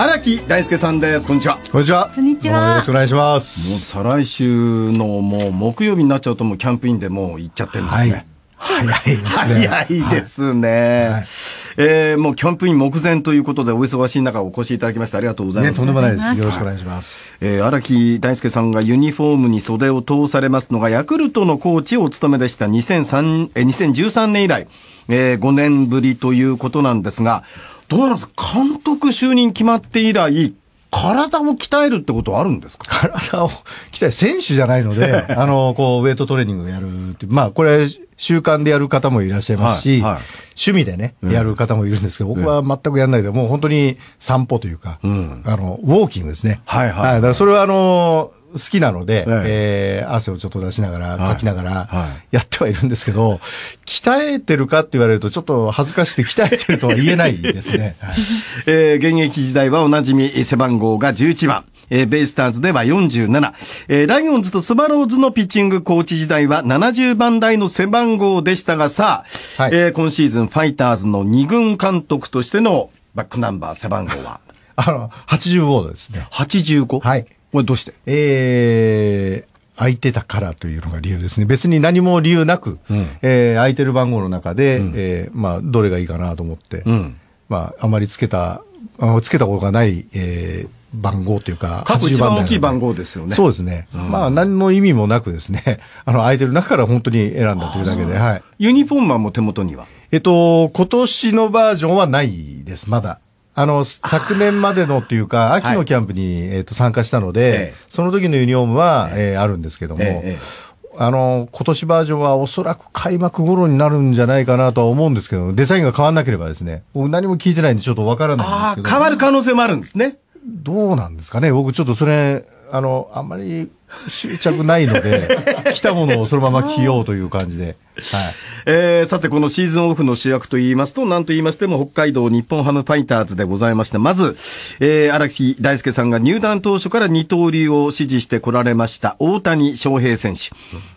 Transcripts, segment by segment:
荒木大輔さんですこんにちはこんにちはこんにちはよろしくお願いしますもう再来週のもう木曜日になっちゃうともうキャンプインでもう行っちゃってるんですね、はい早いですね。早いですね。はいえー、もうキャンプイン目前ということでお忙しい中お越しいただきましてありがとうございます。ね、とんでもないです。よろしくお願いします。えー、荒木大輔さんがユニフォームに袖を通されますのが、ヤクルトのコーチをお務めでした2003、え2013年以来、えー、5年ぶりということなんですが、どうなんですか監督就任決まって以来、体を鍛えるってことはあるんですか体を鍛え、選手じゃないので、あの、こう、ウェイトトレーニングをやるって、まあ、これ、習慣でやる方もいらっしゃいますし、はいはい、趣味でね、やる方もいるんですけど、うん、僕は全くやらないで、もう本当に散歩というか、うん、あの、ウォーキングですね。はいはい、はい、だからそれはあの、好きなので、ええー、汗をちょっと出しながら、かきながら、やってはいるんですけど、はいはい、鍛えてるかって言われると、ちょっと恥ずかしくて鍛えてるとは言えないですね。はい、えー、現役時代はおなじみ、背番号が11番。えー、ベイスターズでは47、えー、ライオンズとスバローズのピッチングコーチ時代は70番台の背番号でしたがさあ、はい、えー、今シーズンファイターズの2軍監督としてのバックナンバー背番号はあの、85ですね。85? はい。これどうしてえー、空いてたからというのが理由ですね。別に何も理由なく、うん、えー、空いてる番号の中で、うん、えー、まあ、どれがいいかなと思って、うん、まあ、あまりつけた、つけたことがない、えー、番号というか、過一番大きい番号ですよね。そうですね。うん、まあ、何の意味もなくですね、あの、空いてる中から本当に選んだというだけで、はい。ユニフォームはもう手元にはえっと、今年のバージョンはないです、まだ。あの、昨年までのっていうか、秋のキャンプに、えー、と参加したので、その時のユニホームは、えあるんですけども、あの、今年バージョンはおそらく開幕頃になるんじゃないかなとは思うんですけど、デザインが変わらなければですね、僕何も聞いてないんでちょっとわからないんですけど。変わる可能性もあるんですね。どうなんですかね僕ちょっとそれ、あの、あんまり執着ないので、来たものをそのまま着ようという感じで。はい、えー、さて、このシーズンオフの主役と言いますと、何と言いましても、北海道日本ハムファイターズでございまして、まず、えー、荒木大輔さんが入団当初から二刀流を支持してこられました、大谷翔平選手。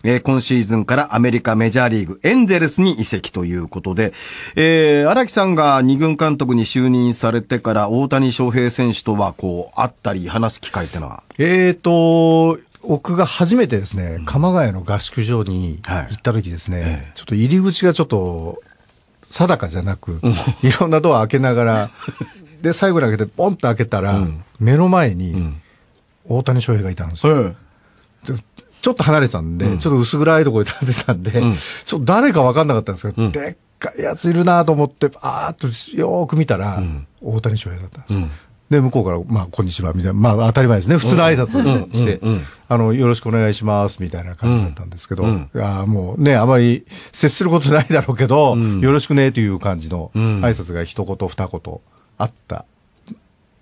えー、今シーズンからアメリカメジャーリーグ、エンゼルスに移籍ということで、えー、荒木さんが二軍監督に就任されてから、大谷翔平選手とは、こう、会ったり、話す機会ってのはえーと、僕が初めてですね、鎌ヶ谷の合宿所に行った時ですね、はい、ちょっと入り口がちょっと定かじゃなく、いろんなドア開けながら、で、最後に開けて、ポンと開けたら、うん、目の前に、大谷翔平がいたんですよ。うん、ちょっと離れてたんで、ちょっと薄暗いところに立ってたんで、ちょっと誰か分かんなかったんですけど、でっかいやついるなと思って、あーっとよーく見たら、大谷翔平だったんですよ。で、向こうから、まあ、こんにちは、みたいな、まあ、当たり前ですね。普通の挨拶して、あの、よろしくお願いします、みたいな感じだったんですけど、うんあもうね、あまり接することないだろうけど、よろしくね、という感じの挨拶が一言二言あった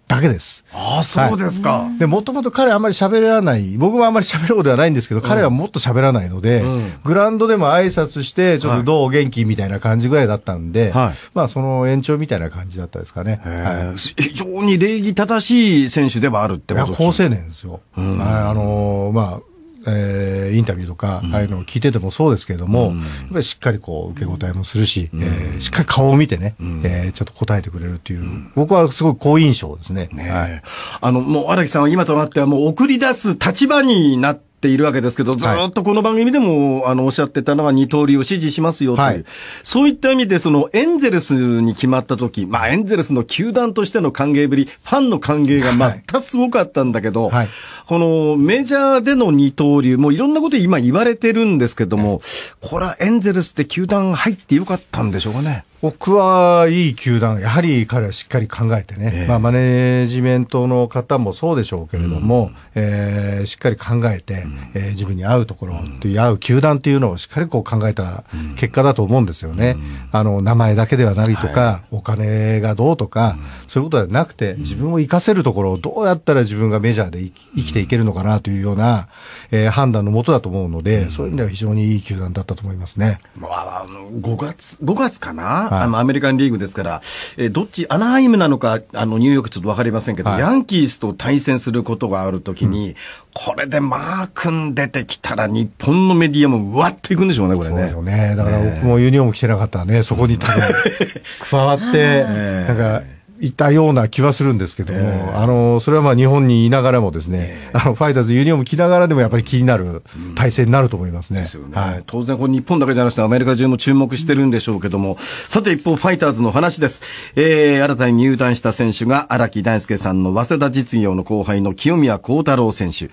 だけです。ああ、そうですか。はい、で、もともと彼あんまり喋らない、僕もあんまり喋ることはないんですけど、彼はもっと喋らないので、うん、グラウンドでも挨拶して、ちょっとどう元気みたいな感じぐらいだったんで、はい、まあその延長みたいな感じだったですかね。はい、非常に礼儀正しい選手ではあるってことですね。高青年ですよ。うん、あの、まあ、えー、インタビューとか、ああいうのを聞いててもそうですけれども、やっぱりしっかりこう受け答えもするし、うえー、しっかり顔を見てね、うえー、ちょっと答えてくれるっていう、僕はすごい好印象ですね。ねはい、あのもう荒木さんは今となってはもう送り出す立場になってっているわけですけど、ずっとこの番組でも、あの、おっしゃってたのは二刀流を支持しますよという、はい、そういった意味で、その、エンゼルスに決まった時、まあ、エンゼルスの球団としての歓迎ぶり、ファンの歓迎がまたすごかったんだけど、はい、この、メジャーでの二刀流、もういろんなこと今言われてるんですけども、これはエンゼルスって球団入ってよかったんでしょうかね。僕はいい球団、やはり彼はしっかり考えてね、えー、まあ、マネジメントの方もそうでしょうけれども、うん、えー、しっかり考えて、うん、えー、自分に合うところという、うん、合う球団というのをしっかりこう考えた結果だと思うんですよね。あの名前だけではないとか、はい、お金がどうとか、そういうことではなくて、自分を生かせるところをどうやったら自分がメジャーで生きていけるのかなというような、えー、判断のもとだと思うので、そういう意味では非常にいい球団だったと思いますね。まあ、あの5月、5月かなはい、あのアメリカンリーグですから、えー、どっち、アナハイムなのか、あのニューヨークちょっとわかりませんけど、はい、ヤンキースと対戦することがあるときに、うん、これでマー君出てきたら、日本のメディアもうわっといくんでしょうね、これね。そうでょうね。だから僕もユニオーム着てなかったらね、そこに多分、加わって、なんか、いたような気はするんですけども、えー、あのそれはまあ日本にいながらもですね、えー、あのファイターズユニオーム着ながらでもやっぱり気になる体制になると思いますねうんすねはい、当然、この日本だけじゃなくてアメリカ中も注目してるんでしょうけども、さて一方、ファイターズの話です、えー、新たに入団した選手が荒木大輔さんの早稲田実業の後輩の清宮幸太郎選手、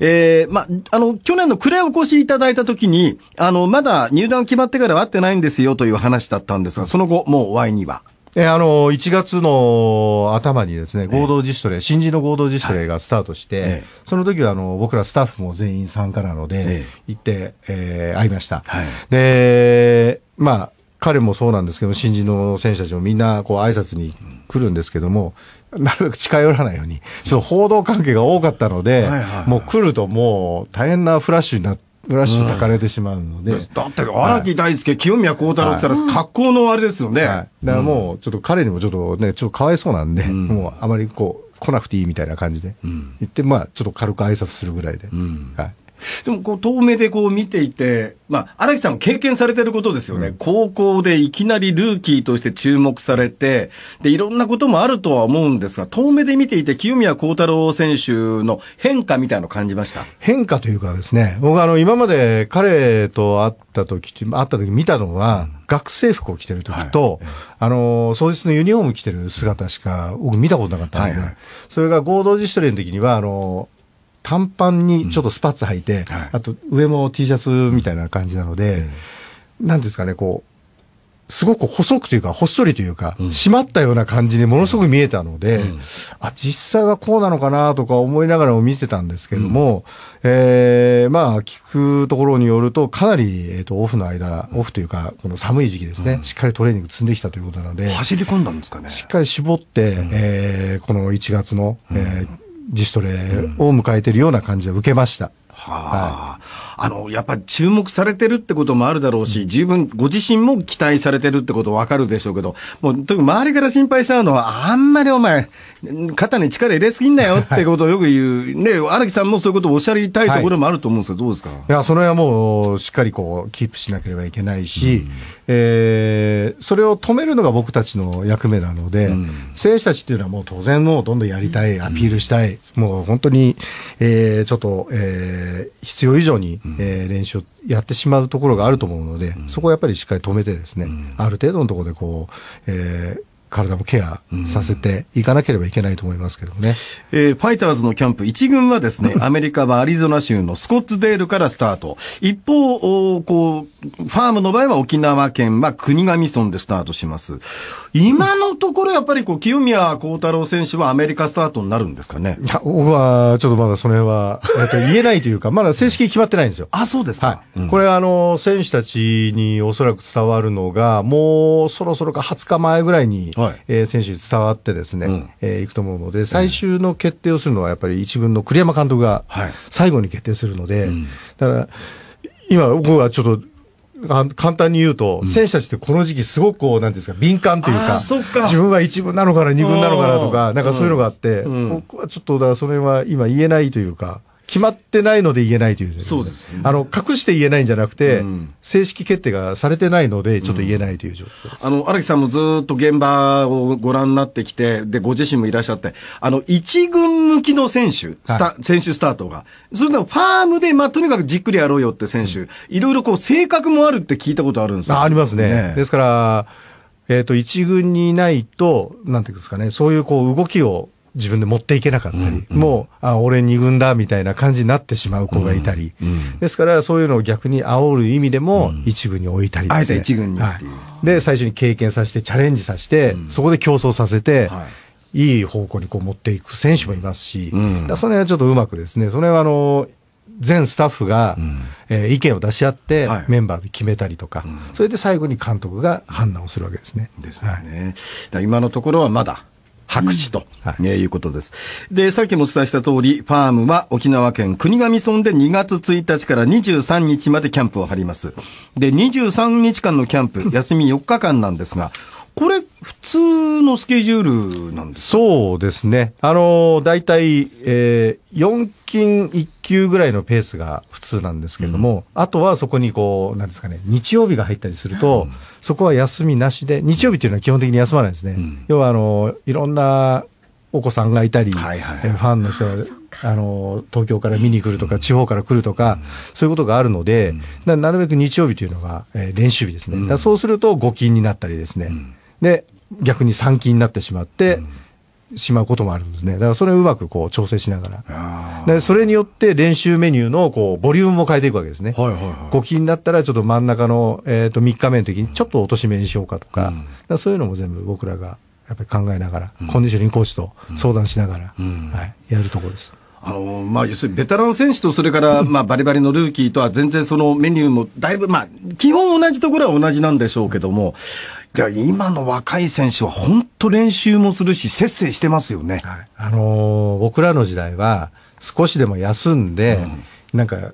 えーま、あの去年の暮れお越しいただいたときにあのまだ入団決まってからは会ってないんですよという話だったんですがその後、もうお会いには。えあの1月の頭にですね合同自主トレ、え新人の合同自主トレがスタートして、はいその時はあの僕らスタッフも全員参加なので、行って、えー、会いました、はい、でまあ彼もそうなんですけど新人の選手たちもみんなこう挨拶に来るんですけども、なるべく近寄らないように、その報道関係が多かったので、もう来るともう大変なフラッシュになって。ブラシをたかれてしまうので。うん、だって、荒木大輔、清宮幸太郎って言ったら、格好のあれですよね。はい、だからもう、ちょっと彼にもちょっとね、ちょっとかわいそうなんで、うん、もうあまりこう、来なくていいみたいな感じで、行言って、まあ、ちょっと軽く挨拶するぐらいで。はいでもこう遠目でこう見ていて、まあ、荒木さん経験されてることですよね、うん、高校でいきなりルーキーとして注目されて、で、いろんなこともあるとは思うんですが、遠目で見ていて、清宮幸太郎選手の変化みたいなの感じました変化というかですね、僕あの、今まで彼と会った時、会った時見たのは、学生服を着てる時と、はい、あの、創立のユニホーム着てる姿しか僕見たことなかったんですね。はいはい、それが合同自主トレの時には、あの、短パンにちょっとスパッツ履いて、うんはい、あと上も T シャツみたいな感じなので、何、うん、ですかね、こう、すごく細くというか、ほっそりというか、うん、締まったような感じでものすごく見えたので、うん、あ、実際はこうなのかなとか思いながらも見てたんですけども、うん、えー、まあ、聞くところによると、かなり、えっ、ー、と、オフの間、オフというか、この寒い時期ですね、しっかりトレーニング積んできたということなので、走り込んだんですかね。しっかり絞って、うん、えー、この1月の、えー自主トレを迎えているような感じを受けました。はあ、はい、あの、やっぱり注目されてるってこともあるだろうし、十分ご自身も期待されてるってことわかるでしょうけど、もう、特に周りから心配しちゃうのは、あんまりお前、肩に力入れすぎんなよってことをよく言う、ね、荒木さんもそういうことをおっしゃりたいところもあると思うんですけど、どうですか、い、いや、それはもう、しっかりこう、キープしなければいけないし、えー、それを止めるのが僕たちの役目なので、うん、選手たちっていうのはもう当然もうどんどんやりたい、アピールしたい、うん、もう本当に、えー、ちょっと、えー、必要以上に、うん、えー、練習をやってしまうところがあると思うので、そこをやっぱりしっかり止めてですね、ある程度のところでこう、えー、体もケアさせていかなければいけないと思いますけどね。えー、ファイターズのキャンプ1軍はですね、アメリカはアリゾナ州のスコッツデールからスタート。一方、こう、ファームの場合は沖縄県まあ、国頭村でスタートします。今のところやっぱりこう、清宮幸太郎選手はアメリカスタートになるんですかね。いや、僕はちょっとまだその辺は、えっと、言えないというか、まだ正式に決まってないんですよ。あ、そうですか。はい。うん、これあの、選手たちにおそらく伝わるのが、もうそろそろか20日前ぐらいに、はい、えー、選手に伝わってですね、うん、えー、いくと思うので、最終の決定をするのはやっぱり一軍の栗山監督が最後に決定するので、はいうん、だから、今、僕はちょっと、簡単に言うと、うん、選手たちってこの時期すごくこう、なんですか、敏感というか、自分は一軍なのかな、二軍なのかなとか、なんかそういうのがあって、僕はちょっと、だからそれは今言えないというか、決まってないので言えないという、ね、そうです、ね、あの隠して言えないんじゃなくて、うん、正式決定がされてないので、ちょっと言えないという状況です、うん、あの荒木さんもずっと現場をご覧になってきて、でご自身もいらっしゃって、あの一軍向きの選手、スタ、はい、選手スタートが、それでもファームで、まあ、とにかくじっくりやろうよって選手、いろいろこう性格もあるって聞いたことあるんですあありますね。ねですからえーと、と一軍にいないと、なんていうんですかね、そういうこう動きを自分で持っていけなかったり、うんうん、もう、あ、俺二軍だみたいな感じになってしまう子がいたり、うんうん、ですからそういうのを逆に煽る意味でも、一部に置いたりですね。あえて一軍に、はい、で、最初に経験させて、チャレンジさせて、うん、そこで競争させて、はい、いい方向にこう持っていく選手もいますし、うん、だその辺はちょっとうまくですね、その辺はあの、全スタッフが、うん、えー、意見を出し合って、はい、メンバーで決めたりとか、うん、それで最後に監督が判断をするわけですね。ですね。はい、今のところはまだ白紙と、うん、いうことです。で、さっきもお伝えした通り、ファームは沖縄県国頭村で2月1日から23日までキャンプを張ります。で、23日間のキャンプ、休み4日間なんですが、これ、普通のスケジュールなんですそうですね。あの大体、えー、4金1級ぐらいのペースが普通なんですけれども、うん、あとはそこにこう、なんですかね、日曜日が入ったりすると、うん、そこは休みなしで、日曜日っていうのは基本的に休まないですね。うん、要は、あのいろんなお子さんがいたり、はいはい、ファンの人があの東京から見に来るとか、地方から来るとか、そういうことがあるので、なるべく日曜日というのが、え練習日ですね、そうすると、五金になったりですね。で逆に産気になってしまって、しまうこともあるんですね。だからそれをうまくこう調整しながら。でそれによって練習メニューのこうボリュームも変えていくわけですね。はいはいはい、ごったらちょっと真ん中の、えー、と3日目の時にちょっと落とし目にしようかとか、うん、かそういうのも全部僕らがやっぱり考えながら、うん、コンディショニングコーチと相談しながら、うん、はい、やるところです。あのまあ、要するにベテラン選手とそれから、まあ、バリバリのルーキーとは全然そのメニューもだいぶ、まあ、基本同じところは同じなんでしょうけども、いや、今の若い選手は本当練習もするし、節制してますよね。はい、あのー、僕らの時代は、少しでも休んで、うん、なんか、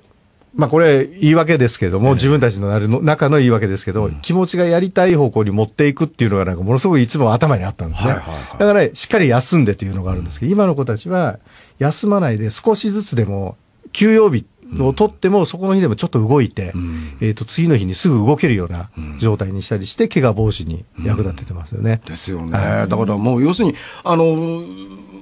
まあこれ言い訳ですけども、自分たちのなるの中の言い訳ですけど、気持ちがやりたい方向に持っていくっていうのがなんかものすごくいつも頭にあったんですね。だから、しっかり休んでっていうのがあるんですけど、今の子たちは休まないで少しずつでも休養日を取っても、そこの日でもちょっと動いて、えっ、と、次の日にすぐ動けるような状態にしたりして、怪我防止に役立ててますよね。ですよね。だからもう、要するに、あの、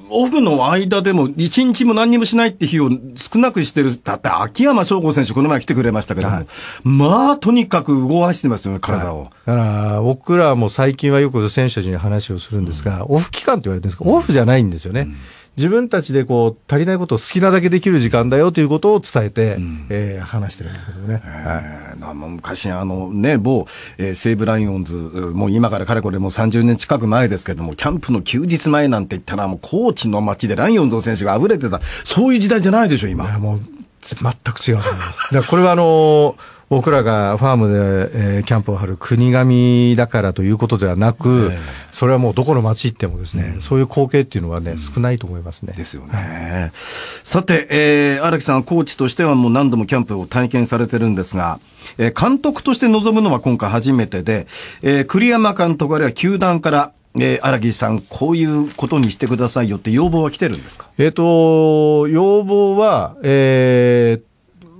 オフの間でも、一日も何にもしないって日を少なくしてる。だって、秋山翔吾選手、この前来てくれましたけども、はい、まあ、とにかく動かしてますよね、体を。はい、だから、僕らも最近はよく選手たちに話をするんですが、うん、オフ期間って言われてるんですが、オフじゃないんですよね。うん自分たちでこう足りないことを好きなだけできる時間だよということを伝えて、うん、えー、話してるんですけどね。えー、昔あのね某、えー、西武ライオンズもう今からかれこれもう30年近く前ですけどもキャンプの休日前なんて言ったらもう高知の街でライオンズの選手があぶれてたそういう時代じゃないでしょ今。いやもう全く違うと思います。だからこれはあのー僕らがファームで、えー、キャンプを張る国神だからということではなく、それはもうどこの町行ってもですね、うん、そういう光景っていうのはね、うん、少ないと思いますね。ですよね。さて、えー、荒木さん、コーチとしてはもう何度もキャンプを体験されてるんですが、えー、監督として臨むのは今回初めてで、えー、栗山監督あるいは球団からえー、荒木さん、こういうことにしてくださいよって要望は来てるんですかえっ、と、要望は、えー、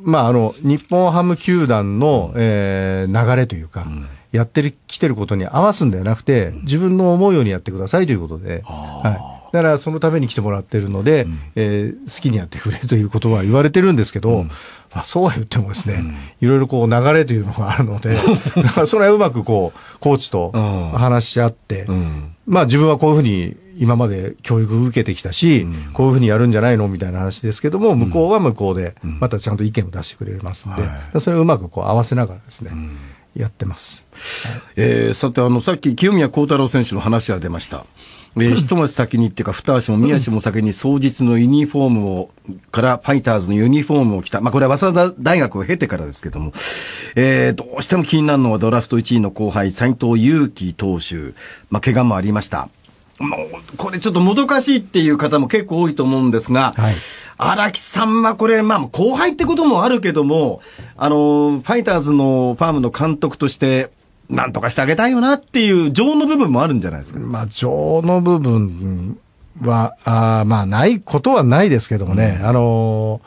まあ、あの日本ハム球団の、えー、流れというか、うん、やってるきてることに合わすんではなくて、自分の思うようにやってくださいということで。はいだからそのために来てもらってるので、うん、えー、好きにやってくれということは言われてるんですけど、うん、まあ、そうは言ってもですね、いろいろこう流れというのがあるので、だからそれはうまくこう、コーチと話し合って、まあ自分はこういうふうに今まで教育受けてきたし、うん、こういうふうにやるんじゃないのみたいな話ですけども、向こうは向こうで、またちゃんと意見を出してくれますんで、はい、それをうまくこう合わせながらですね、やってます。はい、えー、さて、あの、さっき清宮幸太郎選手の話が出ました。えー、一足先にっていうか、二足も三足も先に、双日のユニフォームを、からファイターズのユニフォームを着た。まあ、これは早稲田大学を経てからですけども、えー、どうしても気になるのはドラフト1位の後輩、斎藤佑樹投手。まあ、怪我もありました。もうこれちょっともどかしいっていう方も結構多いと思うんですが、荒、はい、木さんはこれ、まあ、後輩ってこともあるけども、あの、ファイターズのファームの監督として、なんとかしてあげたいよなっていう情の部分もあるんじゃないですか。まあ、情の部分は、あまあ、ないことはないですけどもね、うん、あの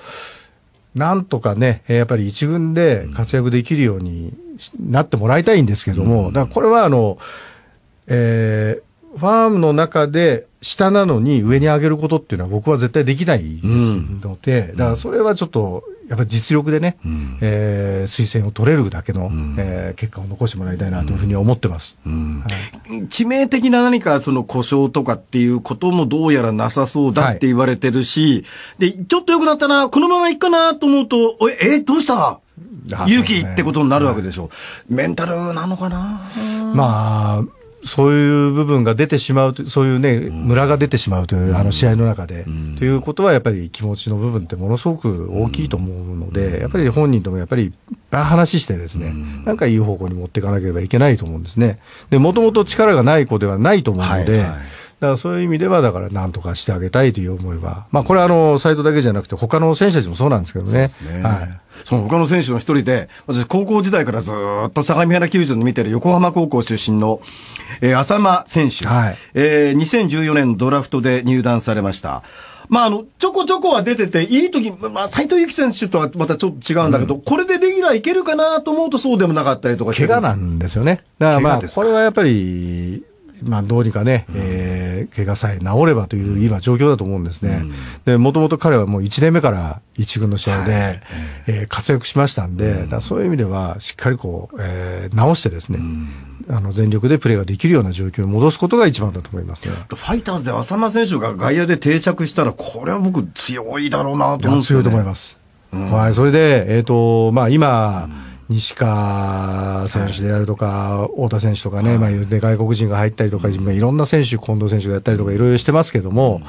なんとかね、やっぱり一軍で活躍できるようになってもらいたいんですけども、うん、だからこれはあの、えー、ファームの中で下なのに上に上げることっていうのは僕は絶対できないですので、うん、だからそれはちょっと、やっぱり実力でね、うん、えー、推薦を取れるだけの、うん、えー、結果を残してもらいたいなというふうに思ってます、うんはい、致命的な何かその故障とかっていうこともどうやらなさそうだって言われてるし、はい、でちょっと良くなったな、このままいっかなと思うと、え、えどうした勇気ってことになるわけでしょう、メンタルなのかなまあそういう部分が出てしまうとそういうね、村が出てしまうという、あの試合の中で、ということはやっぱり気持ちの部分ってものすごく大きいと思うので、やっぱり本人ともやっぱり話してですね、なんかいい方向に持っていかなければいけないと思うんですね。で、もともと力がない子ではないと思うので、はいはいだからそういう意味では、だからなんとかしてあげたいという思いは、まあ、これはあのサイトだけじゃなくて、他の選手たちもそうなんですけどね。そ、ね、はい、その他の選手の一人で、私、高校時代からずっと相模原球場で見てる横浜高校出身の、えー、浅間選手、はいえー、2014年ドラフトで入団されました。まあ、あの、ちょこちょこは出てて、いい時、まあ、斎藤由貴選手とはまたちょっと違うんだけど、うん、これでレギュラーいけるかなと思うとそうでもなかったりとか怪我なんですよね。だからまあ、これはやっぱり、まあ、どうにかね、ええー、怪我さえ治ればという今、状況だと思うんですね。で、もともと彼はもう1年目から1軍の試合で、はい、えー、活躍しましたんで、うん、そういう意味では、しっかりこう、えー、直してですね、うん、あの全力でプレーができるような状況に戻すことが一番だと思いますね。ファイターズで浅間選手が外野で定着したら、これは僕、強いだろうなと思う強いと思います。はい、それで、えっ、ー、と、まあ今、西川選手であるとか、太田選手とかね、まあ、外国人が入ったりとか、いろんな選手、近藤選手がやったりとか、いろいろしてますけども、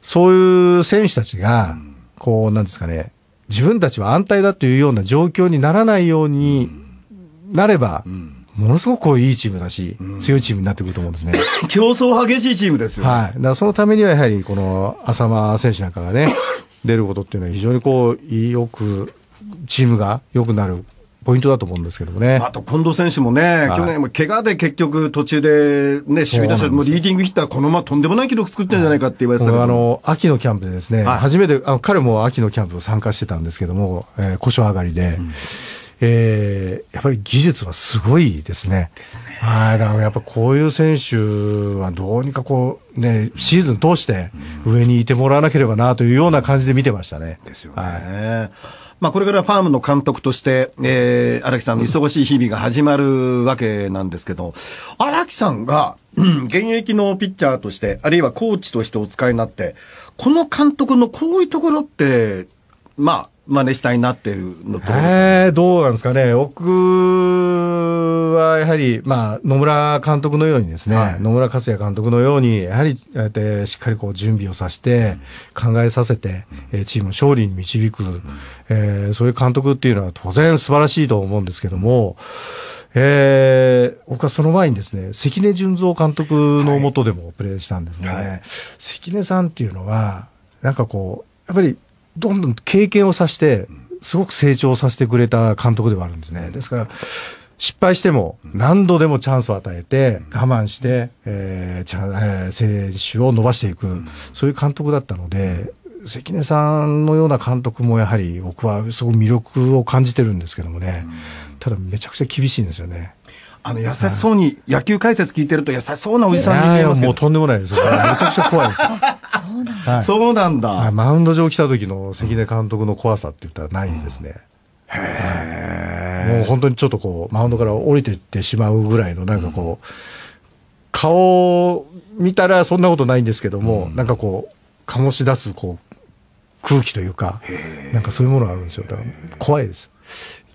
そういう選手たちが、こう、なんですかね、自分たちは安泰だというような状況にならないようになれば、ものすごくこういいチームだし、強いチームになってくると思うんですね。競争激しいチームですよ。はい。だからそのためには、やはり、この、浅間選手なんかがね、出ることっていうのは非常にこう、よく、チームが良くなるポイントだと思うんですけどもね。あと近藤選手もね、去年も怪我で結局途中でね、守備打者もリーディングヒッターこのままとんでもない記録作ってんじゃないかって言われてたけど。あの、秋のキャンプでですね、はい、初めて、あの彼も秋のキャンプを参加してたんですけども、えー、故障上がりで、うん、えー、やっぱり技術はすごいですね。ですね。はい。だからやっぱこういう選手はどうにかこう、ね、シーズン通して上にいてもらわなければなというような感じで見てましたね。ですよね。はいまあ、これからファームの監督として、えー、荒木さんの忙しい日々が始まるわけなんですけど、荒木さんが、現役のピッチャーとして、あるいはコーチとしてお使いになって、この監督のこういうところって、まあ、真似したいなっていうのと。えー、どうなんですかね。僕ははり、まあ、野村監督のようにですね、はい、野村克也監督のように、やはり、えしっかりこう準備をさせて、考えさせて、えん、チームを勝利に導く、うん、えー、そういう監督っていうのは当然素晴らしいと思うんですけども、えー、僕はその前にですね、関根純三監督のもとでもプレーしたんですね、はいはい、関根さんっていうのは、なんかこう、やっぱりどんどん経験をさせて、すごく成長させてくれた監督ではあるんですね。ですから、失敗しても何度でもチャンスを与えて我慢して、えーちゃえー、選手を伸ばしていく、そういう監督だったので関根さんのような監督もやはり僕はすごい魅力を感じてるんですけどもね、ただめちゃくちゃ厳しいんですよね。あの優しそうに野球解説聞いてると優しそうなおじさんに見えますけどもうとんでもないですめちゃくちゃ怖いですよ。そうなんだ、はい、マウンド上来た時の関根監督の怖さって言ったらないですね、へえもう本当にちょっとこう、マウンドから降りてってしまうぐらいの、なんかこう、顔を見たらそんなことないんですけども、うん、なんかこう、醸し出すこう空気というか、なんかそういうものがあるんですよ。だから怖いです。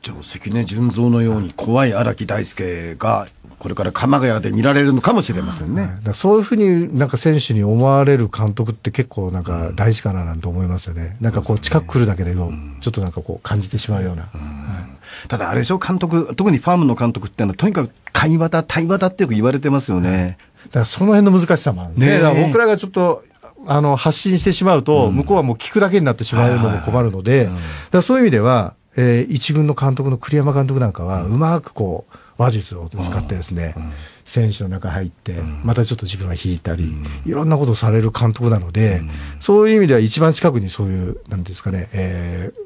じゃあ関根純三のように怖い荒木大輔がこれから鎌ヶ谷で見られるのかもしれませんね。はい、そういうふうになんか選手に思われる監督って結構なんか大事かななんて思いますよね。なんかこう近く来るだけでちょっとなんかこう感じてしまうような。ただあれでしょ監督特にファームの監督ってのはとにかく会話だ対話だってよく言われてますよね。だからその辺の難しさもあるね。ね僕らがちょっとあの発信してしまうと、向こうはもう聞くだけになってしまうのも困るので、だそういう意味では、えー、一軍の監督の栗山監督なんかは、うまくこう、話術を使ってですね、選手の中入って、またちょっと自分が引いたり、いろんなことをされる監督なので、そういう意味では一番近くにそういう、なんですかね、えー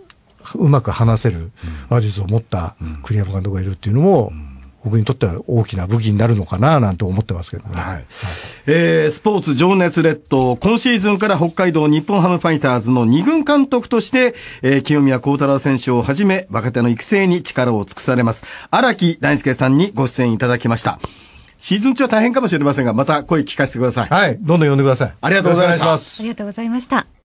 うまく話せる話術を持った栗山監督がいるっていうのも、僕にとっては大きな武器になるのかななんて思ってますけどね、はいはい、えー、スポーツ情熱列島今シーズンから北海道日本ハムファイターズの2軍監督として、えー、清宮幸太郎選手をはじめ若手の育成に力を尽くされます荒木大輔さんにご出演いただきましたシーズン中は大変かもしれませんがまた声聞かせてくださいはいどんどん呼んでくださいありがとうございましたありがとうございました